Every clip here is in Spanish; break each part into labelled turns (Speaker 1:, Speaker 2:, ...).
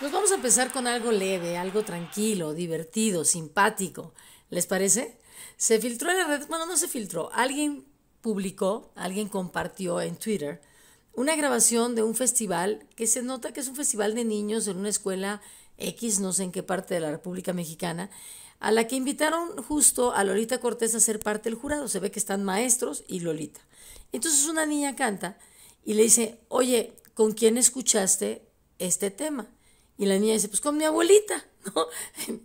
Speaker 1: Pues vamos a empezar con algo leve, algo tranquilo, divertido, simpático. ¿Les parece? Se filtró en la red, bueno, no se filtró, alguien publicó, alguien compartió en Twitter una grabación de un festival que se nota que es un festival de niños en una escuela X, no sé en qué parte de la República Mexicana, a la que invitaron justo a Lolita Cortés a ser parte del jurado. Se ve que están maestros y Lolita. Entonces una niña canta y le dice, oye, ¿con quién escuchaste este tema? Y la niña dice, pues con mi abuelita, ¿no?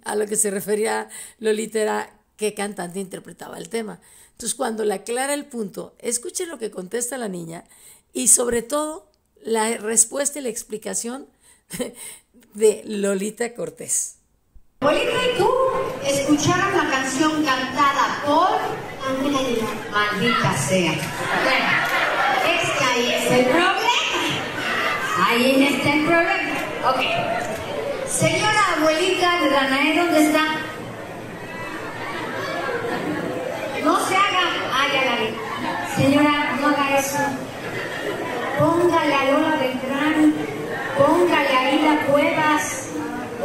Speaker 1: A lo que se refería Lolita era qué cantante interpretaba el tema. Entonces, cuando le aclara el punto, escuche lo que contesta la niña y sobre todo la respuesta y la explicación de Lolita Cortés. Lolita y tú escucharon la canción cantada por Maldita sea el problema. Ahí está el problema. Ok. Señora abuelita de Danae, ¿dónde está? No se haga. Ay, la Señora, no haga eso. Póngale a Lola Beltrán. Póngale a Ida Cuevas.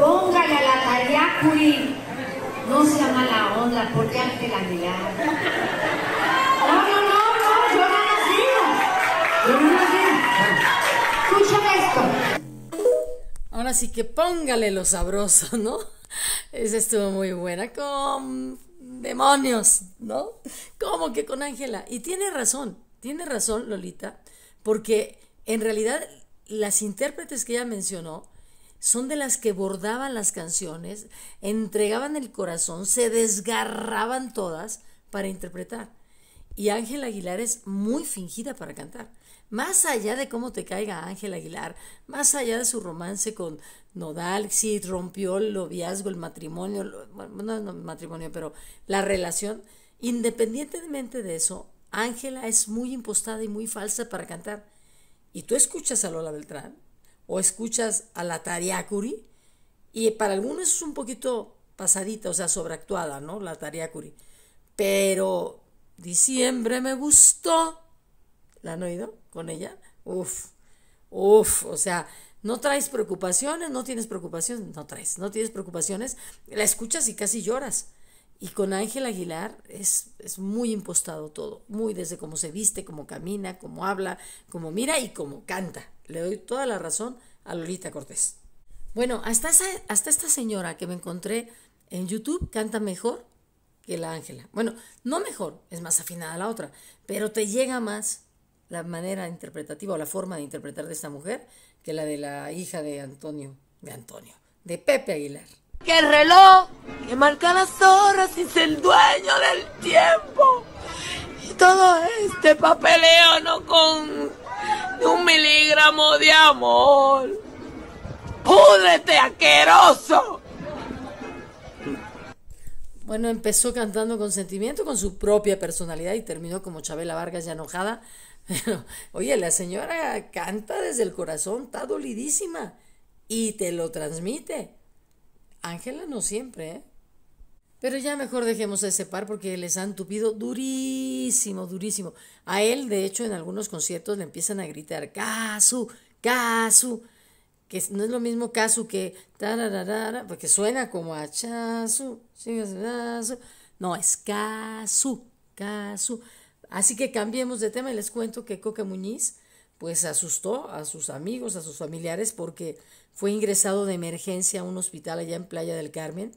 Speaker 1: Póngale a la Tariacuri. No sea mala onda, porque antes la mirada. Ahora sí que póngale lo sabroso, ¿no? Esa estuvo muy buena. Con demonios, ¿no? Como que con Ángela. Y tiene razón, tiene razón Lolita, porque en realidad las intérpretes que ella mencionó son de las que bordaban las canciones, entregaban el corazón, se desgarraban todas para interpretar. Y Ángela Aguilar es muy fingida para cantar más allá de cómo te caiga Ángel Aguilar, más allá de su romance con Nodal, si rompió el noviazgo, el matrimonio, no el matrimonio, pero la relación, independientemente de eso, Ángela es muy impostada y muy falsa para cantar. Y tú escuchas a Lola Beltrán o escuchas a la Tariacuri y para algunos es un poquito pasadita, o sea, sobreactuada, ¿no? La Tariacuri. Pero diciembre me gustó ¿La han oído con ella? Uf, uf, o sea, no traes preocupaciones, no tienes preocupaciones, no traes, no tienes preocupaciones, la escuchas y casi lloras. Y con Ángel Aguilar es, muy impostado todo, muy desde cómo se viste, cómo camina, cómo habla, cómo mira y cómo canta. Le doy toda la razón a Lolita Cortés. Bueno, hasta, hasta esta señora que me encontré en YouTube canta mejor que la Ángela. Bueno, no mejor, es más afinada a la otra, pero te llega más, la manera interpretativa o la forma de interpretar de esta mujer que la de la hija de Antonio, de Antonio, de Pepe Aguilar. Que el reloj que marca las horas es el dueño del tiempo. Y todo este papeleo no con un miligramo de amor. ¡Púdrete, aqueroso Bueno, empezó cantando con sentimiento, con su propia personalidad y terminó como Chabela Vargas ya enojada Oye, la señora canta desde el corazón, está dolidísima y te lo transmite. Ángela no siempre, ¿eh? Pero ya mejor dejemos a ese par porque les han tupido durísimo, durísimo. A él, de hecho, en algunos conciertos le empiezan a gritar, Casu, Casu, que no es lo mismo Casu que porque suena como a Chasu, No, es Casu, Casu. Así que cambiemos de tema y les cuento que Coca Muñiz pues asustó a sus amigos, a sus familiares, porque fue ingresado de emergencia a un hospital allá en Playa del Carmen.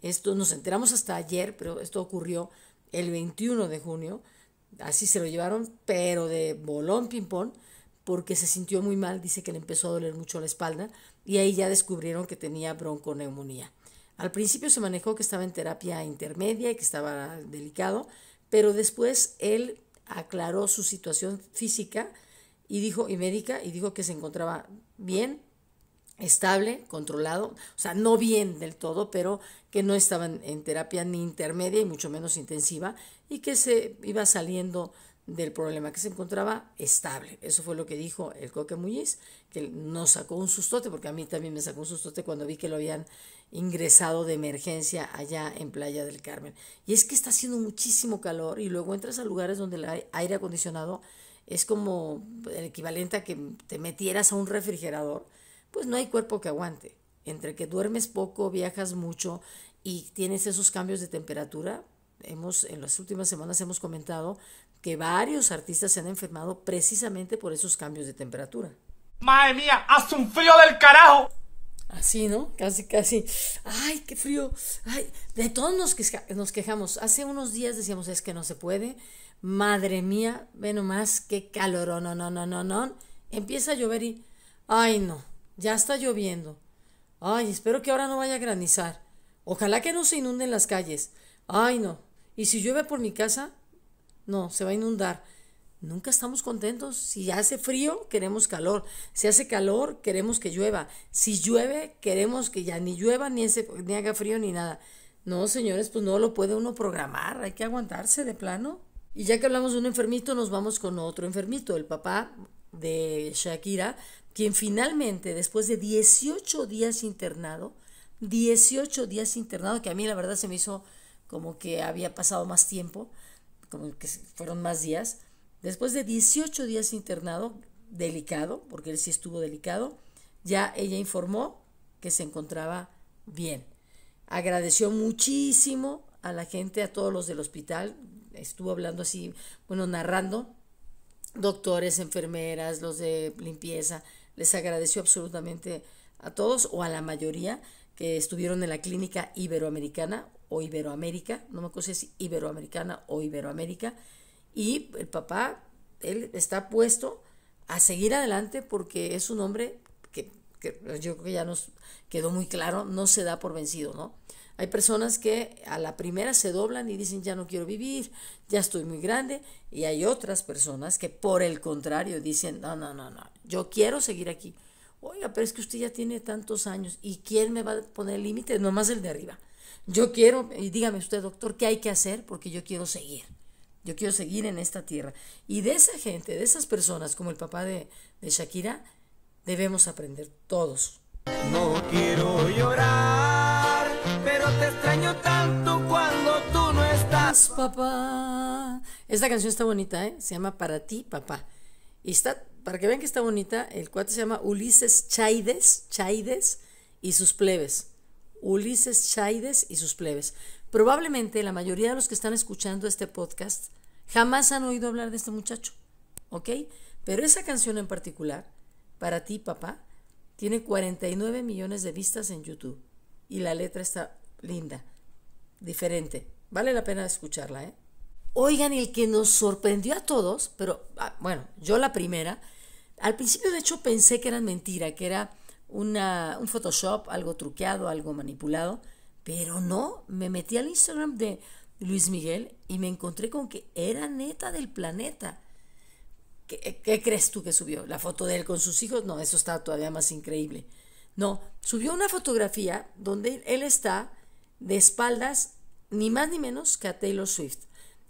Speaker 1: Esto nos enteramos hasta ayer, pero esto ocurrió el 21 de junio. Así se lo llevaron, pero de bolón ping porque se sintió muy mal. Dice que le empezó a doler mucho la espalda y ahí ya descubrieron que tenía bronconeumonía. Al principio se manejó que estaba en terapia intermedia y que estaba delicado, pero después él aclaró su situación física y dijo, y médica, y dijo que se encontraba bien, estable, controlado, o sea, no bien del todo, pero que no estaban en terapia ni intermedia y mucho menos intensiva, y que se iba saliendo del problema que se encontraba estable. Eso fue lo que dijo el Coque Muñiz, que nos sacó un sustote, porque a mí también me sacó un sustote cuando vi que lo habían ingresado de emergencia allá en Playa del Carmen. Y es que está haciendo muchísimo calor y luego entras a lugares donde el aire acondicionado es como el equivalente a que te metieras a un refrigerador, pues no hay cuerpo que aguante. Entre que duermes poco, viajas mucho y tienes esos cambios de temperatura, hemos en las últimas semanas hemos comentado que varios artistas se han enfermado precisamente por esos cambios de temperatura. Madre mía, hace un frío del carajo. Así, ¿no? Casi, casi. Ay, qué frío. Ay, de todos nos, nos quejamos. Hace unos días decíamos, es que no se puede. Madre mía, ve nomás, qué calor. No, no, no, no, no. Empieza a llover y... Ay, no, ya está lloviendo. Ay, espero que ahora no vaya a granizar. Ojalá que no se inunden las calles. Ay, no. Y si llueve por mi casa, no, se va a inundar. Nunca estamos contentos. Si hace frío, queremos calor. Si hace calor, queremos que llueva. Si llueve, queremos que ya ni llueva, ni, haga frío, ni nada. No, señores, pues no lo puede uno programar. Hay que aguantarse de plano. Y ya que hablamos de un enfermito, nos vamos con otro enfermito, el papá de Shakira, quien finalmente, después de 18 días internado, 18 días internado, que a mí la verdad se me hizo como que había pasado más tiempo, como que fueron más días, después de 18 días internado, delicado, porque él sí estuvo delicado, ya ella informó que se encontraba bien. Agradeció muchísimo a la gente, a todos los del hospital, estuvo hablando así, bueno, narrando, doctores, enfermeras, los de limpieza, les agradeció absolutamente a todos o a la mayoría que estuvieron en la clínica iberoamericana o Iberoamérica, no me acuerdo si es Iberoamericana o Iberoamérica, y el papá, él está puesto a seguir adelante porque es un hombre que, yo creo que ya nos quedó muy claro, no se da por vencido, ¿no? Hay personas que a la primera se doblan y dicen ya no quiero vivir, ya estoy muy grande, y hay otras personas que por el contrario dicen no, no, no, no, yo quiero seguir aquí. Oiga, pero es que usted ya tiene tantos años y quién me va a poner límite? nomás el de arriba. Yo quiero, y dígame usted, doctor, ¿qué hay que hacer? Porque yo quiero seguir. Yo quiero seguir en esta tierra. Y de esa gente, de esas personas, como el papá de, de Shakira, debemos aprender todos. No quiero llorar, pero te extraño tanto cuando tú no estás. Papá. Esta canción está bonita, ¿eh? Se llama Para ti, papá. Y está, para que vean que está bonita, el cuate se llama Ulises Chaides, Chaides y sus plebes. Ulises Chaides y sus plebes. Probablemente la mayoría de los que están escuchando este podcast jamás han oído hablar de este muchacho, ¿ok? Pero esa canción en particular, para ti papá, tiene 49 millones de vistas en YouTube y la letra está linda, diferente. Vale la pena escucharla, ¿eh? Oigan, el que nos sorprendió a todos, pero ah, bueno, yo la primera, al principio de hecho pensé que eran mentira, que era una, un Photoshop, algo truqueado, algo manipulado, pero no, me metí al Instagram de Luis Miguel y me encontré con que era neta del planeta. ¿Qué, crees tú que subió? ¿La foto de él con sus hijos? No, eso está todavía más increíble. No, subió una fotografía donde él está de espaldas, ni más ni menos que a Taylor Swift.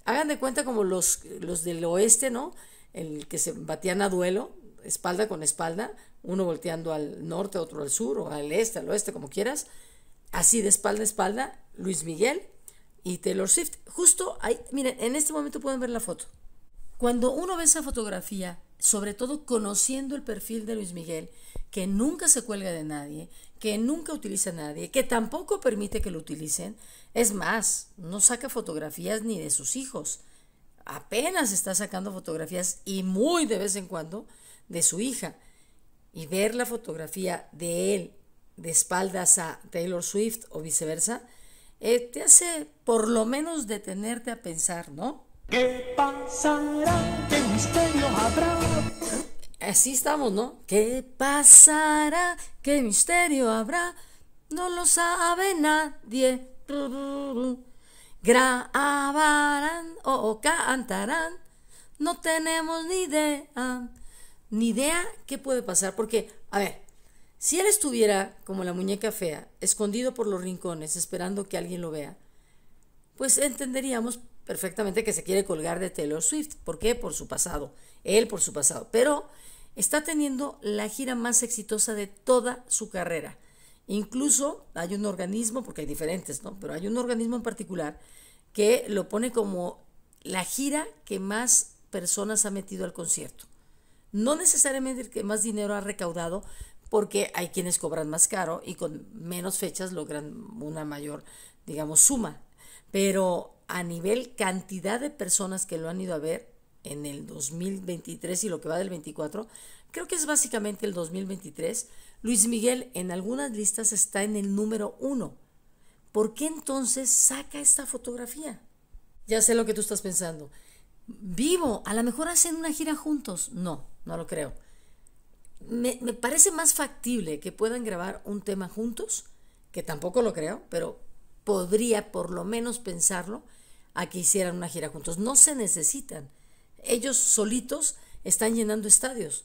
Speaker 1: Hagan de cuenta como los, los del oeste, ¿no? El que se batían a duelo, espalda con espalda, uno volteando al norte, otro al sur, o al este, al oeste, como quieras, así de espalda a espalda, Luis Miguel y Taylor Swift. Justo ahí, miren, en este momento pueden ver la foto. Cuando uno ve esa fotografía, sobre todo conociendo el perfil de Luis Miguel, que nunca se cuelga de nadie, que nunca utiliza a nadie, que tampoco permite que lo utilicen, es más, no saca fotografías ni de sus hijos apenas está sacando fotografías y muy de vez en cuando de su hija y ver la fotografía de él de espaldas a Taylor Swift o viceversa, eh, te hace por lo menos detenerte a pensar, ¿no? ¿Qué pasará? ¿Qué misterio habrá? Así estamos, ¿no? ¿Qué pasará? ¿Qué misterio habrá? No lo sabe nadie. Grabarán o cantarán. No tenemos ni idea ni idea qué puede pasar, porque, a ver, si él estuviera como la muñeca fea, escondido por los rincones, esperando que alguien lo vea, pues entenderíamos perfectamente que se quiere colgar de Taylor Swift. ¿Por qué? Por su pasado, él por su pasado. Pero está teniendo la gira más exitosa de toda su carrera. Incluso hay un organismo, porque hay diferentes, ¿no? Pero hay un organismo en particular que lo pone como la gira que más personas ha metido al concierto. No necesariamente el que más dinero ha recaudado, porque hay quienes cobran más caro y con menos fechas logran una mayor, digamos, suma. Pero a nivel cantidad de personas que lo han ido a ver en el 2023 y lo que va del 24, creo que es básicamente el 2023, Luis Miguel en algunas listas está en el número uno. ¿Por qué entonces saca esta fotografía? Ya sé lo que tú estás pensando. Vivo, a lo mejor hacen una gira juntos. No, no lo creo. Me, parece más factible que puedan grabar un tema juntos, que tampoco lo creo, pero podría por lo menos pensarlo a que hicieran una gira juntos. No se necesitan. Ellos solitos están llenando estadios.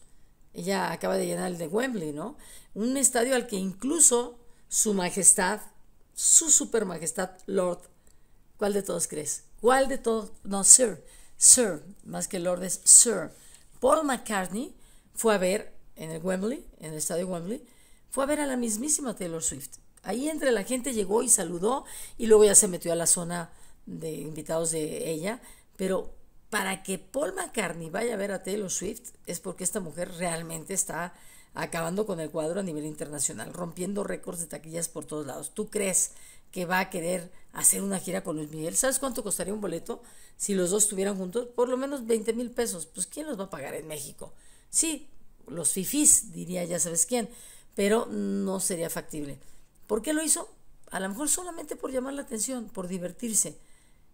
Speaker 1: Ella acaba de llenar el de Wembley, ¿no? Un estadio al que incluso su majestad, su super Lord, ¿cuál de todos crees? ¿Cuál de todos? No, Sir. Sir, más que Lord es Sir. Paul McCartney fue a ver en el Wembley, en el estadio Wembley, fue a ver a la mismísima Taylor Swift. Ahí entre la gente llegó y saludó y luego ya se metió a la zona de invitados de ella, pero para que Paul McCartney vaya a ver a Taylor Swift es porque esta mujer realmente está acabando con el cuadro a nivel internacional, rompiendo récords de taquillas por todos lados. ¿Tú crees? que va a querer hacer una gira con Luis Miguel. ¿Sabes cuánto costaría un boleto si los dos estuvieran juntos? Por lo menos 20 mil pesos. Pues ¿quién los va a pagar en México? Sí, los fifís, diría ya sabes quién, pero no sería factible. ¿Por qué lo hizo? A lo mejor solamente por llamar la atención, por divertirse.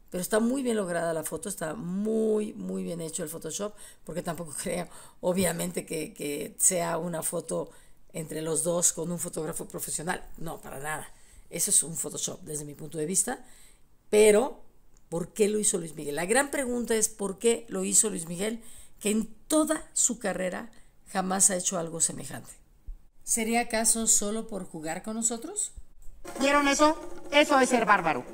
Speaker 1: Pero está muy bien lograda la foto, está muy, muy bien hecho el Photoshop, porque tampoco creo, obviamente, que, que sea una foto entre los dos con un fotógrafo profesional. No, para nada eso es un Photoshop desde mi punto de vista. Pero, ¿por qué lo hizo Luis Miguel? La gran pregunta es por qué lo hizo Luis Miguel, que en toda su carrera jamás ha hecho algo semejante. ¿Sería acaso solo por jugar con nosotros? ¿Vieron eso? Eso es ser bárbaro.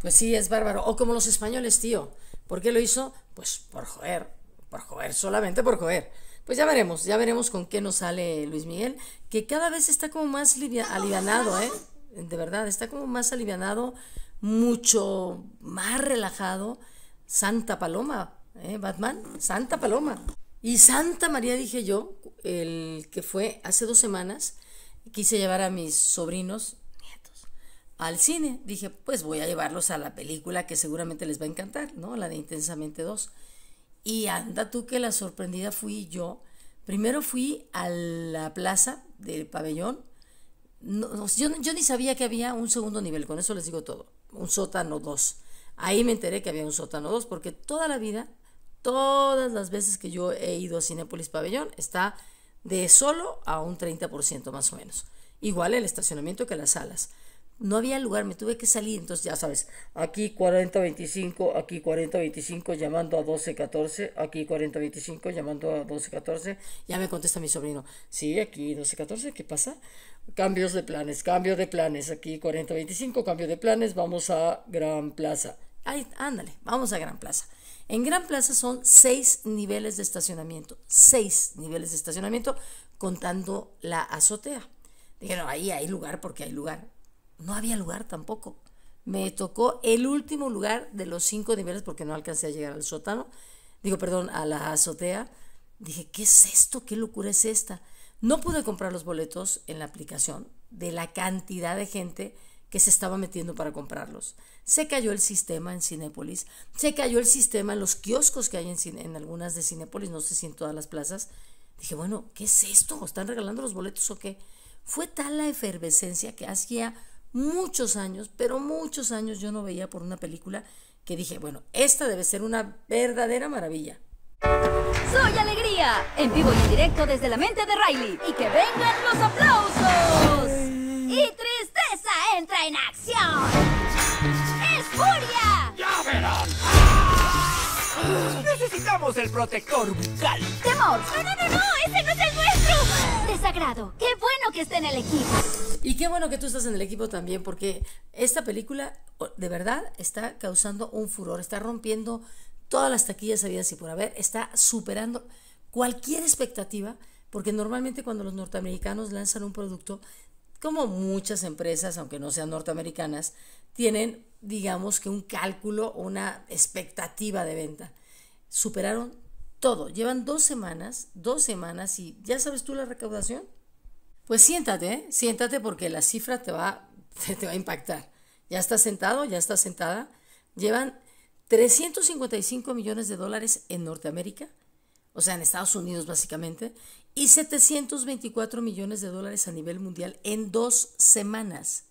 Speaker 1: Pues sí, es bárbaro. O como los españoles, tío. ¿Por qué lo hizo? Pues por joder. Por joder, solamente por joder. Pues ya veremos, ya veremos con qué nos sale Luis Miguel, que cada vez está como más alivianado, ¿eh? de verdad, está como más alivianado, mucho más relajado. Santa Paloma, ¿eh? Batman, Santa Paloma. Y Santa María, dije yo, el que fue hace dos semanas, quise llevar a mis sobrinos, nietos, al cine. Dije, pues voy a llevarlos a la película que seguramente les va a encantar, ¿no? La de Intensamente 2. Y anda tú que la sorprendida fui yo. Primero fui a la plaza del pabellón, no, yo, yo, ni sabía que había un segundo nivel, con eso les digo todo, un sótano 2. Ahí me enteré que había un sótano 2 porque toda la vida, todas las veces que yo he ido a Cinépolis Pabellón, está de solo a un 30% más o menos. Igual el estacionamiento que las salas. No había lugar, me tuve que salir, entonces ya sabes, aquí 4025, aquí 4025 llamando a 1214 aquí 4025, llamando a 1214 Ya me contesta mi sobrino, sí, aquí 12-14, ¿qué pasa? cambios de planes, cambio de planes, aquí 4025, cambio de planes, vamos a Gran Plaza. Ay, ándale, vamos a Gran Plaza. En Gran Plaza son seis niveles de estacionamiento, seis niveles de estacionamiento contando la azotea. Dijeron, ahí hay lugar porque hay lugar. No había lugar tampoco. Me tocó el último lugar de los cinco niveles porque no alcancé a llegar al sótano. Digo, perdón, a la azotea. Dije, ¿qué es esto? ¿Qué locura es esta? No pude comprar los boletos en la aplicación de la cantidad de gente que se estaba metiendo para comprarlos. Se cayó el sistema en Cinépolis, se cayó el sistema en los kioscos que hay en, algunas de Cinépolis, no sé si en todas las plazas. Dije, bueno, ¿qué es esto? ¿Están regalando los boletos o qué? Fue tal la efervescencia que hacía muchos años, pero muchos años yo no veía por una película que dije, bueno, esta debe ser una verdadera maravilla. Soy Alegría, en vivo y en directo desde la mente de Riley. Y que vengan los aplausos. Y tristeza entra en acción. ¡Es furia! ¡Ya verán! Necesitamos el protector bucal. ¡Temor! ¡No, no, no, no! ¡Ese no es el nuestro! Desagrado. ¡Qué bueno que esté en el equipo! Y qué bueno que tú estás en el equipo también, porque esta película de verdad está causando un furor, está rompiendo todas las taquillas habidas y por haber, está superando cualquier expectativa, porque normalmente cuando los norteamericanos lanzan un producto, como muchas empresas, aunque no sean norteamericanas, tienen, digamos que un cálculo, o una expectativa de venta. Superaron todo. Llevan dos semanas, dos semanas y ya sabes tú la recaudación. Pues siéntate, ¿eh? siéntate porque la cifra te va, te, te va a impactar. Ya estás sentado, ya estás sentada. Llevan 355 millones de dólares en Norteamérica, o sea, en Estados Unidos básicamente, y 724 millones de dólares a nivel mundial en dos semanas.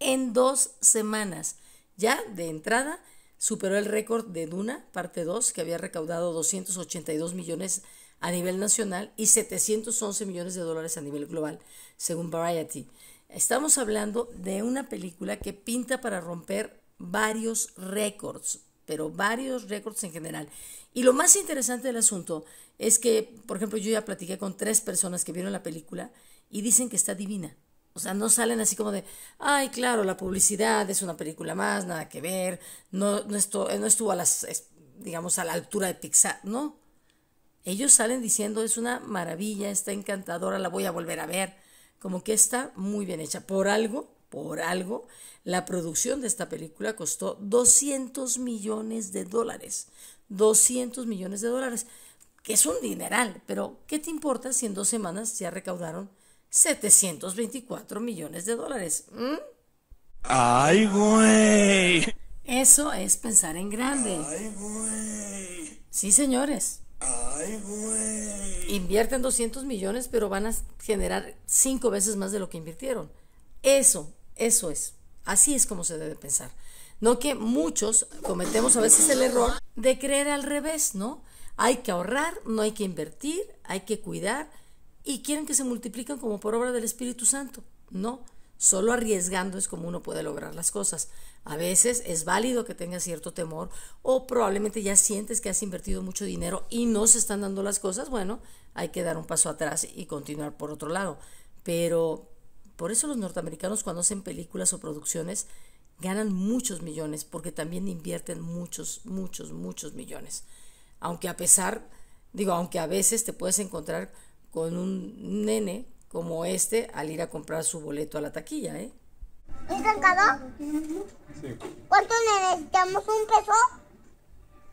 Speaker 1: En dos semanas. Ya de entrada superó el récord de Duna, parte 2, que había recaudado 282 millones a nivel nacional y 711 millones de dólares a nivel global, según Variety. Estamos hablando de una película que pinta para romper varios récords, pero varios récords en general. Y lo más interesante del asunto es que, por ejemplo, yo ya platiqué con tres personas que vieron la película y dicen que está divina. O sea, no salen así como de, ay, claro, la publicidad es una película más, nada que ver, no, no, estuvo, eh, no estuvo a las, digamos, a la altura de Pixar, no. Ellos salen diciendo, es una maravilla, está encantadora, la voy a volver a ver. Como que está muy bien hecha. Por algo por algo, la producción de esta película costó 200 millones de dólares. 200 millones de dólares, que es un dineral, pero ¿qué te importa si en dos semanas ya recaudaron 724 millones de dólares? ¿Mm? ¡Ay, güey! Eso es pensar en grande. ¡Ay, güey! Sí, señores. ¡Ay, güey! Invierten 200 millones, pero van a generar cinco veces más de lo que invirtieron. Eso eso es. Así es como se debe pensar. No que muchos cometemos a veces el error de creer al revés, ¿no? Hay que ahorrar, no hay que invertir, hay que cuidar y quieren que se multipliquen como por obra del Espíritu Santo. No, solo arriesgando es como uno puede lograr las cosas. A veces es válido que tengas cierto temor o probablemente ya sientes que has invertido mucho dinero y no se están dando las cosas. Bueno, hay que dar un paso atrás y continuar por otro lado. Pero por eso los norteamericanos cuando hacen películas o producciones ganan muchos millones, porque también invierten muchos, muchos, muchos millones. Aunque a pesar, digo, aunque a veces te puedes encontrar con un nene como este al ir a comprar su boleto a la taquilla, ¿eh? ¿Es Sí. ¿Cuánto necesitamos? ¿Un peso?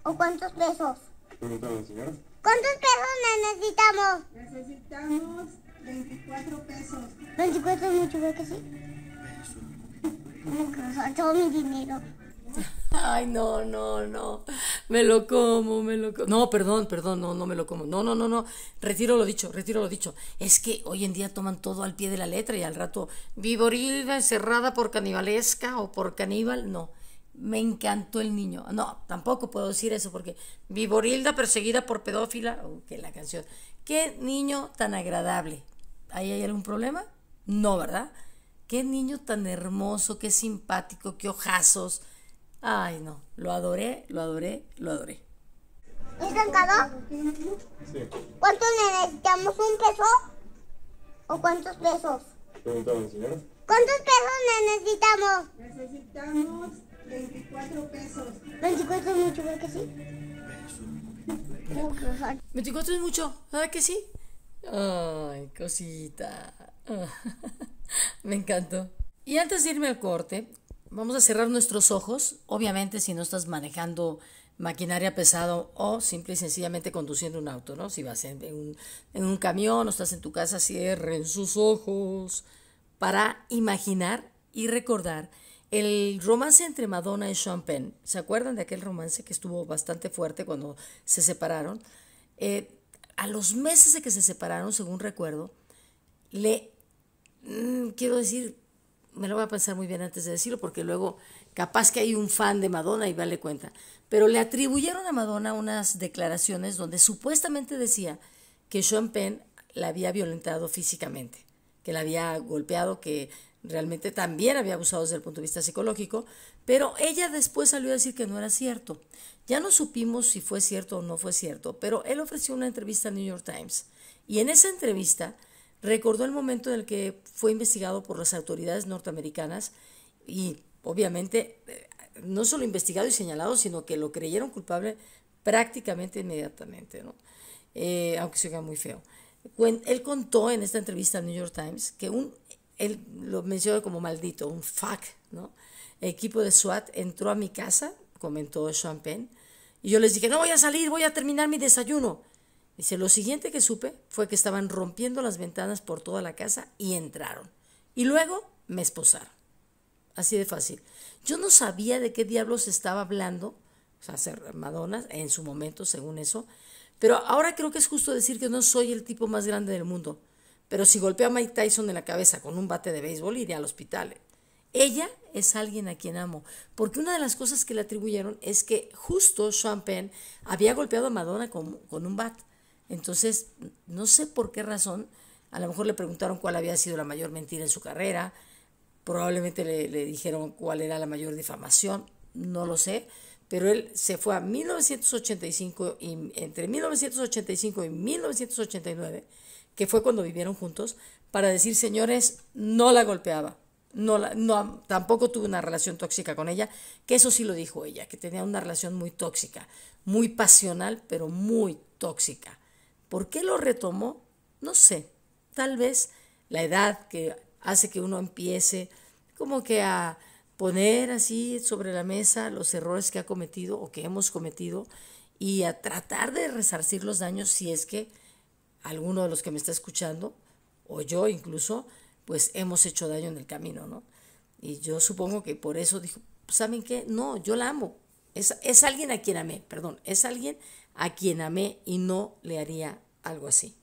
Speaker 1: ¿O cuántos pesos? ¿Cuántos pesos necesitamos? Necesitamos 24 pesos. 24 mucho, que sí? todo mi dinero. Ay, no, no, no. Me lo como, me lo como. No, perdón, perdón, no, no me lo como. No, no, no, no. Retiro lo dicho, retiro lo dicho. Es que hoy en día toman todo al pie de la letra y al rato, viborilda encerrada por canibalesca o por caníbal, no me encantó el niño. No, tampoco puedo decir eso porque Viborilda perseguida por pedófila, oh, que la canción. Qué niño tan agradable. ¿Ahí hay algún problema? No, ¿verdad? Qué niño tan hermoso, qué simpático, qué ojazos. Ay, no, lo adoré, lo adoré, lo adoré. ¿Es caro? Sí. ¿Cuánto necesitamos? ¿Un peso? ¿O cuántos pesos? Pregúntame, señora. ¿Cuántos pesos necesitamos? Necesitamos 24 pesos. 24 es mucho, ¿verdad que sí? 24 es mucho, ¿verdad que sí? Ay, cosita. Me encantó. Y antes de irme al corte, vamos a cerrar nuestros ojos. Obviamente, si no estás manejando maquinaria pesado o simple y sencillamente conduciendo un auto, ¿no? Si vas en un, en un camión o estás en tu casa, cierren sus ojos para imaginar y recordar el romance entre Madonna y Sean Penn. ¿Se acuerdan de aquel romance que estuvo bastante fuerte cuando se separaron? Eh, a los meses de que se separaron, según recuerdo, le, mm, quiero decir, me lo voy a pensar muy bien antes de decirlo, porque luego capaz que hay un fan de Madonna y vale cuenta, pero le atribuyeron a Madonna unas declaraciones donde supuestamente decía que Sean Penn la había violentado físicamente, que la había golpeado, que realmente también había abusado desde el punto de vista psicológico, pero ella después salió a decir que no era cierto. Ya no supimos si fue cierto o no fue cierto, pero él ofreció una entrevista al New York Times y en esa entrevista recordó el momento en el que fue investigado por las autoridades norteamericanas y obviamente eh, no solo investigado y señalado, sino que lo creyeron culpable prácticamente inmediatamente, ¿no? Eh, aunque se muy feo. Él contó en esta entrevista al New York Times que un, él lo mencionó como maldito, un fuck, ¿no? El equipo de SWAT entró a mi casa, comentó Sean Penn, y yo les dije, no voy a salir, voy a terminar mi desayuno. Dice, lo siguiente que supe fue que estaban rompiendo las ventanas por toda la casa y entraron. Y luego me esposaron. Así de fácil. Yo no sabía de qué diablos estaba hablando, o sea, Madonna, en su momento, según eso. Pero ahora creo que es justo decir que no soy el tipo más grande del mundo. Pero si golpeé a Mike Tyson en la cabeza con un bate de béisbol, iría al hospital. Ella es alguien a quien amo. Porque una de las cosas que le atribuyeron es que justo Sean Penn había golpeado a Madonna con, un bat. Entonces, no sé por qué razón, a lo mejor le preguntaron cuál había sido la mayor mentira en su carrera, probablemente le, le dijeron cuál era la mayor difamación, no lo sé, pero él se fue a 1985 y entre 1985 y 1989, que fue cuando vivieron juntos, para decir, señores, no la golpeaba no, tampoco tuve una relación tóxica con ella, que eso sí lo dijo ella, que tenía una relación muy tóxica, muy pasional, pero muy tóxica. ¿Por qué lo retomó? No sé, tal vez la edad que hace que uno empiece como que a poner así sobre la mesa los errores que ha cometido o que hemos cometido y a tratar de resarcir los daños si es que alguno de los que me está escuchando o yo incluso pues hemos hecho daño en el camino, ¿no? Y yo supongo que por eso dijo, ¿saben qué? No, yo la amo. Es, alguien a quien amé, perdón, es alguien a quien amé y no le haría algo así.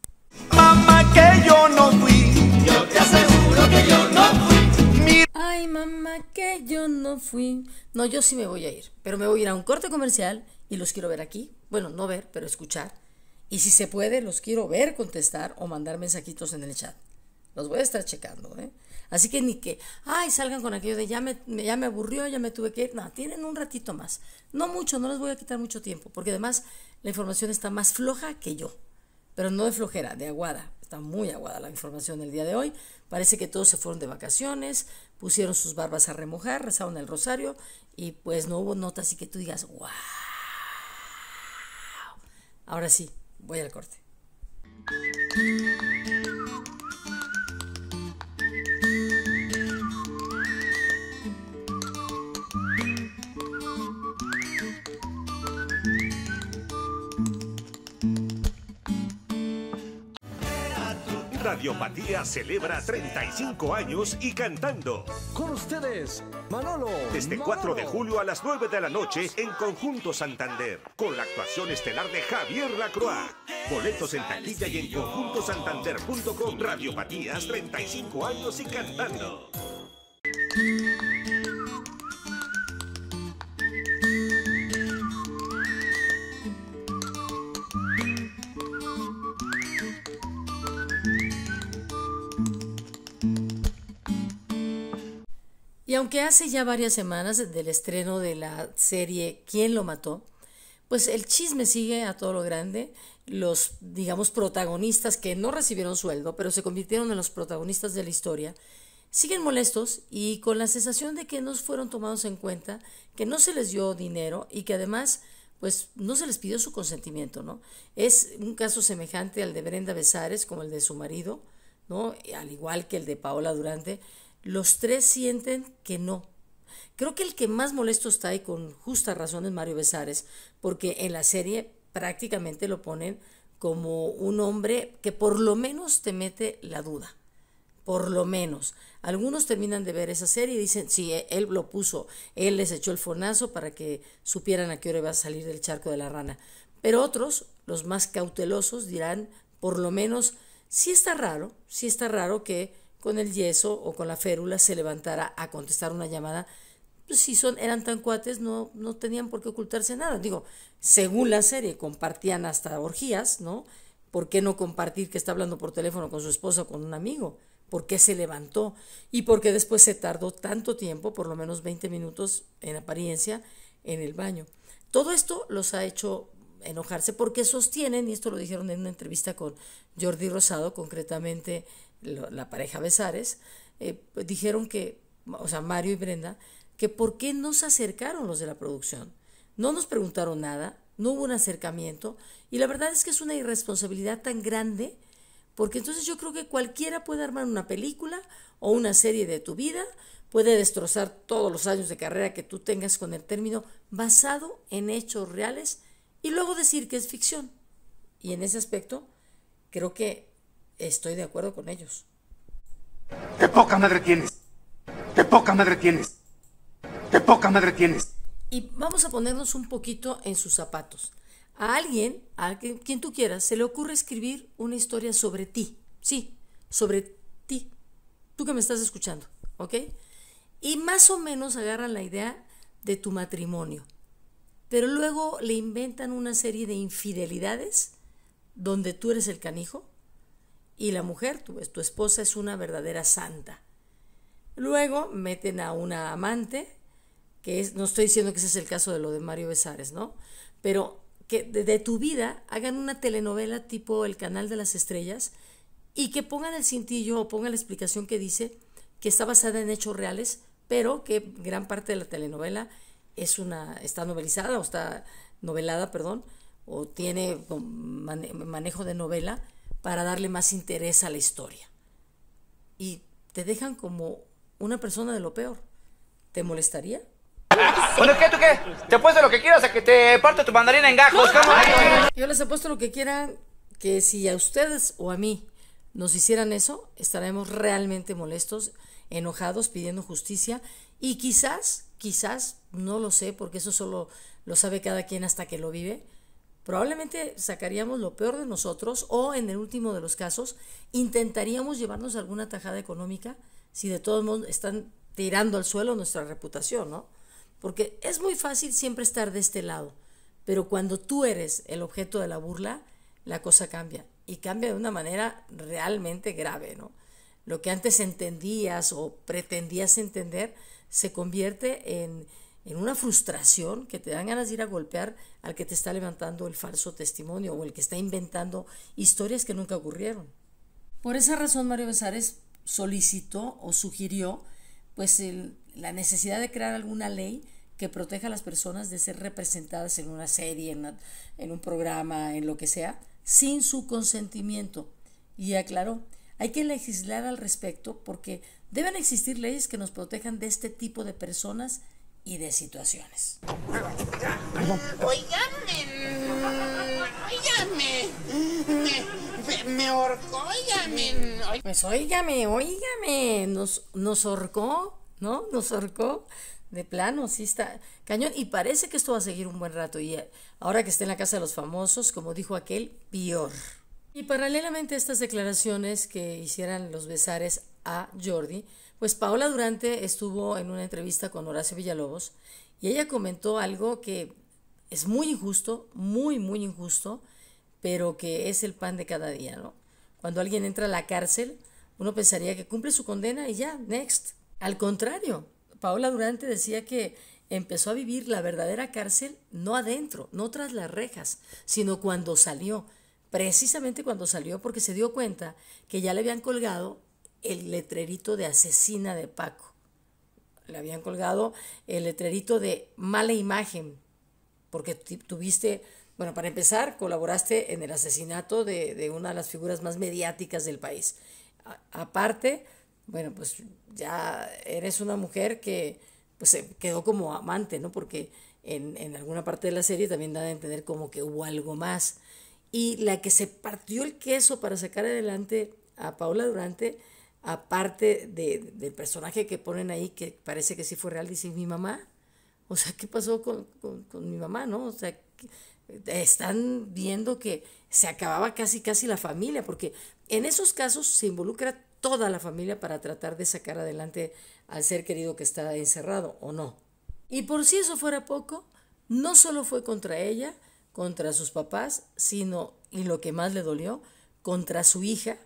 Speaker 1: Mamá, que yo no fui. Yo te aseguro que yo no fui. Ay, mamá, que yo no fui. No, yo sí me voy a ir, pero me voy a ir a un corte comercial y los quiero ver aquí. Bueno, no ver, pero escuchar. Y si se puede, los quiero ver contestar o mandar mensajitos en el chat. Los voy a estar checando, ¿eh? Así que ni que, ay, salgan con aquello de ya me, ya me aburrió, ya me tuve que ir. No, tienen un ratito más. No mucho, no les voy a quitar mucho tiempo, porque además la información está más floja que yo. Pero no de flojera, de aguada. Está muy aguada la información del día de hoy. Parece que todos se fueron de vacaciones, pusieron sus barbas a remojar, rezaron el rosario y pues no hubo nota así que tú digas, wow. Ahora sí, voy al corte. Radiopatía celebra 35 años y cantando. Con ustedes, Manolo. Desde 4 de julio a las 9 de la noche en Conjunto Santander, con la actuación estelar de Javier Lacroix. Boletos en taquilla y en conjuntosantander.com. Radiopatías 35 años y cantando. Y aunque hace ya varias semanas del estreno de la serie ¿Quién lo mató? Pues el chisme sigue a todo lo grande. Los, digamos, protagonistas que no recibieron sueldo, pero se convirtieron en los protagonistas de la historia, siguen molestos y con la sensación de que no fueron tomados en cuenta, que no se les dio dinero y que además pues no se les pidió su consentimiento, ¿no? Es un caso semejante al de Brenda Besares como el de su marido, ¿no? Al igual que el de Paola Durante, los tres sienten que no. Creo que el que más molesto está y con justa razón es Mario Besares, porque en la serie prácticamente lo ponen como un hombre que por lo menos te mete la duda por lo menos. Algunos terminan de ver esa serie y dicen, sí, e-, él lo puso, él les echó el fonazo para que supieran a qué hora iba a salir del charco de la rana. Pero otros, los más cautelosos, dirán, por lo menos, sí está raro, sí está raro que con el yeso o con la férula se levantara a contestar una llamada, pues, si son, eran tan cuates, no, no tenían por qué ocultarse nada. Digo, según la serie, compartían hasta orgías, ¿no? ¿Por qué no compartir que está hablando por teléfono con su esposa o con un amigo? ¿Por qué se levantó? Y ¿por qué después se tardó tanto tiempo, por lo menos 20 minutos en apariencia, en el baño. Todo esto los ha hecho enojarse porque sostienen, y esto lo dijeron en una entrevista con Jordi Rosado, concretamente la pareja Besares, eh, dijeron que, o sea, Mario y Brenda, que por qué no se acercaron los de la producción. No nos preguntaron nada, no hubo un acercamiento y la verdad es que es una irresponsabilidad tan grande porque entonces yo creo que cualquiera puede armar una película o una serie de tu vida, puede destrozar todos los años de carrera que tú tengas con el término basado en hechos reales y luego decir que es ficción. Y en ese aspecto creo que estoy de acuerdo con ellos. ¡Qué poca madre tienes! ¡Qué poca madre tienes! ¡Qué poca madre tienes! Y vamos a ponernos un poquito en sus zapatos. A alguien, a quien, quien tú quieras, se le ocurre escribir una historia sobre ti. Sí, sobre ti. Tú que me estás escuchando, ¿ok? Y más o menos agarran la idea de tu matrimonio. Pero luego le inventan una serie de infidelidades donde tú eres el canijo y la mujer, tu, pues, tu esposa es una verdadera santa. Luego meten a una amante, que es, no estoy diciendo que ese es el caso de lo de Mario Besares, ¿no? Pero que de, tu vida hagan una telenovela tipo El Canal de las Estrellas y que pongan el cintillo o pongan la explicación que dice que está basada en hechos reales, pero que gran parte de la telenovela es una, está novelizada o está novelada, perdón, o tiene manejo de novela para darle más interés a la historia. Y te dejan como una persona de lo peor. ¿Te molestaría? Bueno, ¿qué tú qué? Te apuesto lo que quieras a que te parte tu mandarina en gajos. Yo les apuesto lo que quieran, que si a ustedes o a mí nos hicieran eso, estaremos realmente molestos, enojados, pidiendo justicia y quizás, quizás, no lo sé, porque eso solo lo sabe cada quien hasta que lo vive, probablemente sacaríamos lo peor de nosotros o, en el último de los casos, intentaríamos llevarnos alguna tajada económica si de todos modos están tirando al suelo nuestra reputación, ¿no? Porque es muy fácil siempre estar de este lado, pero cuando tú eres el objeto de la burla, la cosa cambia y cambia de una manera realmente grave, ¿no? Lo que antes entendías o pretendías entender se convierte en en una frustración que te dan ganas de ir a golpear al que te está levantando el falso testimonio o el que está inventando historias que nunca ocurrieron. Por esa razón Mario Besares solicitó o sugirió pues la necesidad de crear alguna ley que proteja a las personas de ser representadas en una serie, en, en un programa, en lo que sea, sin su consentimiento. Y aclaró, hay que legislar al respecto porque deben existir leyes que nos protejan de este tipo de personas y de situaciones. Oiganme, oiganme, em, me, em, Pues oígame, oígame, nos, nos ¿no? Nos horcó. De plano, sí está cañón. Y parece que esto va a seguir un buen rato. Y eh, ahora que está en la casa de los famosos, como dijo aquel, peor. Y paralelamente a estas declaraciones que hicieran los besares a Jordi, pues Paola Durante estuvo en una entrevista con Horacio Villalobos y ella comentó algo que es muy injusto, muy, muy injusto, pero que es el pan de cada día, ¿no? Cuando alguien entra a la cárcel, uno pensaría que cumple su condena y ya, next. Al contrario, Paola Durante decía que empezó a vivir la verdadera cárcel no adentro, no tras las rejas, sino cuando salió, precisamente cuando salió porque se dio cuenta que ya le habían colgado el letrerito de asesina de Paco. Le habían colgado el letrerito de mala imagen, porque tuviste, bueno, para empezar, colaboraste en el asesinato de, de una de las figuras más mediáticas del país. aparte, bueno, pues ya eres una mujer que pues se quedó como amante, ¿no? Porque en, en alguna parte de la serie también da a entender como que hubo algo más. Y la que se partió el queso para sacar adelante a Paula Durante aparte de, del personaje que ponen ahí, que parece que sí fue real, dice mi mamá. O sea, ¿qué pasó con, con, mi mamá, no? O sea, están viendo que se acababa casi, casi la familia, porque en esos casos se involucra toda la familia para tratar de sacar adelante al ser querido que está encerrado o no. Y por si eso fuera poco, no solo fue contra ella, contra sus papás, sino, y lo que más le dolió, contra su hija,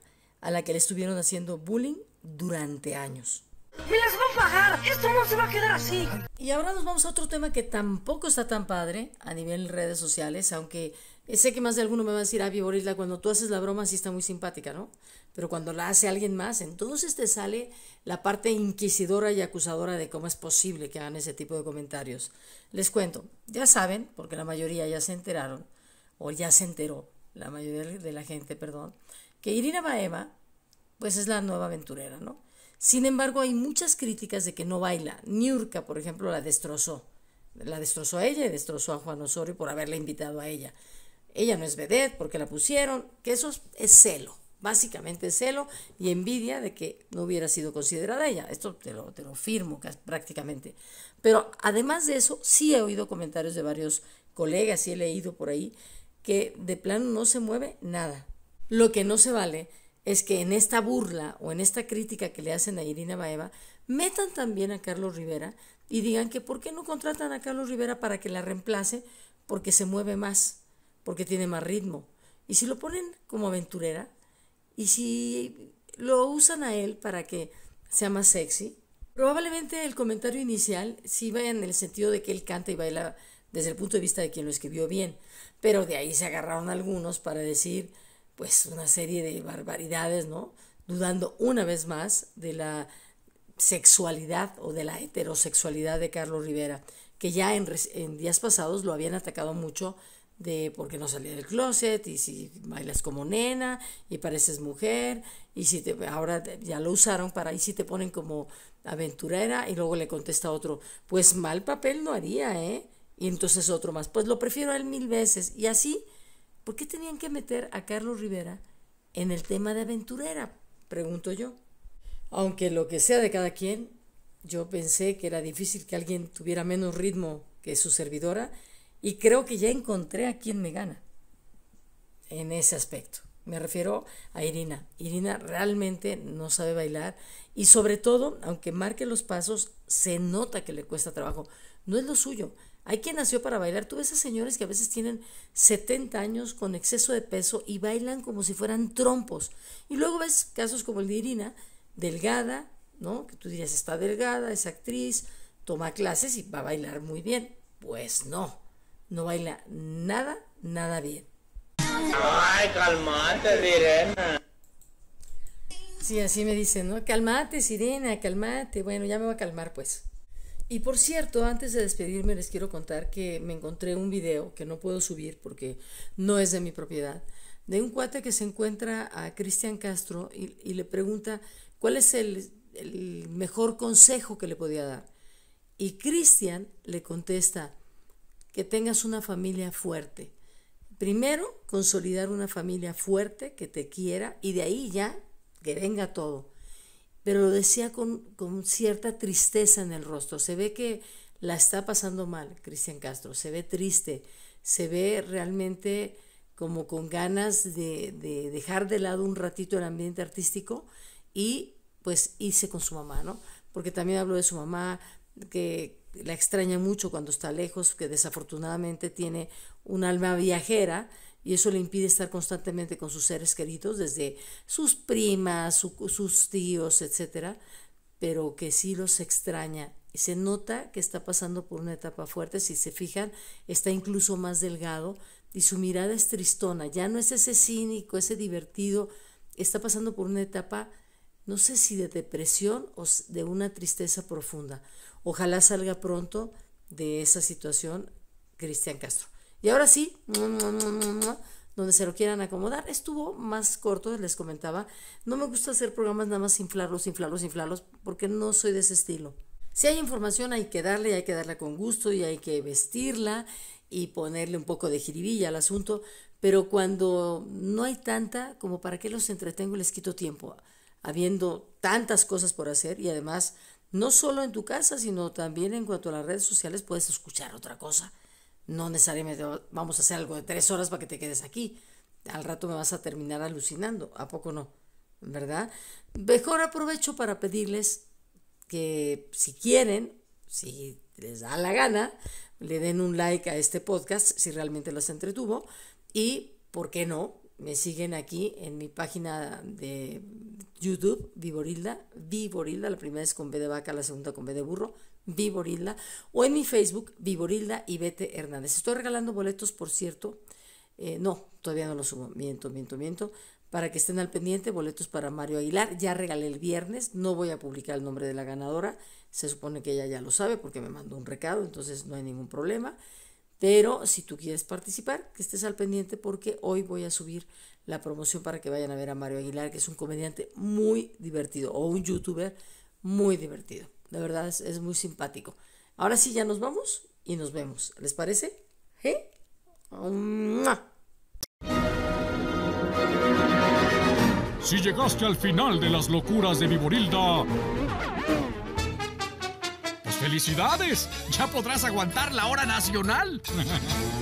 Speaker 1: a la que le estuvieron haciendo bullying durante años. ¡Me las va a pagar! ¡Esto no se va a quedar así! Y ahora nos vamos a otro tema que tampoco está tan padre a nivel redes sociales, aunque sé que más de alguno me va a decir, Avi Borisla, cuando tú haces la broma sí está muy simpática, ¿no? Pero cuando la hace alguien más, entonces te sale la parte inquisidora y acusadora de cómo es posible que hagan ese tipo de comentarios. Les cuento, ya saben, porque la mayoría ya se enteraron, o ya se enteró, la mayoría de la gente, perdón, que Irina Baeva, pues es la nueva aventurera, ¿no? Sin embargo, hay muchas críticas de que no baila. Niurka, por ejemplo, la destrozó. La destrozó a ella y destrozó a Juan Osorio por haberla invitado a ella. Ella no es vedette porque la pusieron, que eso es celo, básicamente celo y envidia de que no hubiera sido considerada ella. Esto te lo, te lo firmo prácticamente. Pero además de eso, sí he oído comentarios de varios colegas y he leído por ahí que de plano no se mueve nada. Lo que no se vale es que en esta burla o en esta crítica que le hacen a Irina Baeva, metan también a Carlos Rivera y digan que por qué no contratan a Carlos Rivera para que la reemplace porque se mueve más, porque tiene más ritmo. Y si lo ponen como aventurera y si lo usan a él para que sea más sexy, probablemente el comentario inicial sí vaya en el sentido de que él canta y baila desde el punto de vista de quien lo escribió bien, pero de ahí se agarraron algunos para decir pues una serie de barbaridades, ¿no? Dudando una vez más de la sexualidad o de la heterosexualidad de Carlos Rivera, que ya en, días pasados lo habían atacado mucho de por qué no salía del closet y si bailas como nena y pareces mujer y si te, ahora ya lo usaron para y si te ponen como aventurera y luego le contesta otro, pues mal papel no haría, ¿eh? Y entonces otro más, pues lo prefiero a él mil veces y así ¿Por qué tenían que meter a Carlos Rivera en el tema de aventurera? Pregunto yo. Aunque lo que sea de cada quien, yo pensé que era difícil que alguien tuviera menos ritmo que su servidora y creo que ya encontré a quien me gana en ese aspecto. Me refiero a Irina. Irina realmente no sabe bailar y sobre todo, aunque marque los pasos, se nota que le cuesta trabajo. No es lo suyo. Hay quien nació para bailar. Tú ves a señores que a veces tienen 70 años con exceso de peso y bailan como si fueran trompos. Y luego ves casos como el de Irina, delgada, ¿no? Que tú dirías, está delgada, es actriz, toma clases y va a bailar muy bien. Pues no, no baila nada, nada bien. Ay, calmate, sirena. Sí, así me dicen, ¿no? Calmate, Sirena, calmate. Bueno, ya me voy a calmar, pues. Y por cierto, antes de despedirme les quiero contar que me encontré un video que no puedo subir porque no es de mi propiedad, de un cuate que se encuentra a Cristian Castro y, le pregunta cuál es el mejor consejo que le podía dar. Y Cristian le contesta que tengas una familia fuerte. Primero, consolidar una familia fuerte que te quiera y de ahí ya que venga todo pero lo decía con, cierta tristeza en el rostro. Se ve que la está pasando mal, Cristian Castro, se ve triste, se ve realmente como con ganas de, dejar de lado un ratito el ambiente artístico y pues irse con su mamá, ¿no? Porque también habló de su mamá, que la extraña mucho cuando está lejos, que desafortunadamente tiene un alma viajera y eso le impide estar constantemente con sus seres queridos, desde sus primas, sus tíos, etcétera, pero que sí los extraña. Y se nota que está pasando por una etapa fuerte, si se fijan, está incluso más delgado y su mirada es tristona, ya no es ese cínico, ese divertido, está pasando por una etapa, no sé si de depresión o de una tristeza profunda. Ojalá salga pronto de esa situación Cristian Castro. Y ahora sí, donde se lo quieran acomodar. Estuvo más corto, les comentaba. No me gusta hacer programas nada más inflarlos, inflarlos, inflarlos, porque no soy de ese estilo. Si hay información hay que darle, hay que darla con gusto y hay que vestirla y ponerle un poco de jiribilla al asunto, pero cuando no hay tanta, como para qué los entretengo y les quito tiempo, habiendo tantas cosas por hacer y además no solo en tu casa, sino también en cuanto a las redes sociales puedes escuchar otra cosa no necesariamente vamos a hacer algo de tres horas para que te quedes aquí. Al rato me vas a terminar alucinando, ¿a poco no? ¿Verdad? Mejor aprovecho para pedirles que si quieren, si les da la gana, le den un like a este podcast si realmente los entretuvo y, ¿por qué no? Me siguen aquí en mi página de YouTube, Viborilda, Viborilda, la primera es con B de vaca, la segunda con B de burro, Viborilda, o en mi Facebook, Viborilda y Bete Hernández. Estoy regalando boletos, por cierto. Eh, no, todavía no los subo, miento, miento, miento. Para que estén al pendiente, boletos para Mario Aguilar. Ya regalé el viernes, no voy a publicar el nombre de la ganadora. Se supone que ella ya lo sabe porque me mandó un recado, entonces no hay ningún problema. Pero si tú quieres participar, que estés al pendiente porque hoy voy a subir la promoción para que vayan a ver a Mario Aguilar, que es un comediante muy divertido, o un youtuber muy divertido. De verdad es, muy simpático. Ahora sí, ya nos vamos y nos vemos. ¿Les parece? ¿Eh? Si llegaste al final de las locuras de Viborilda, pues felicidades, ya podrás aguantar la hora nacional.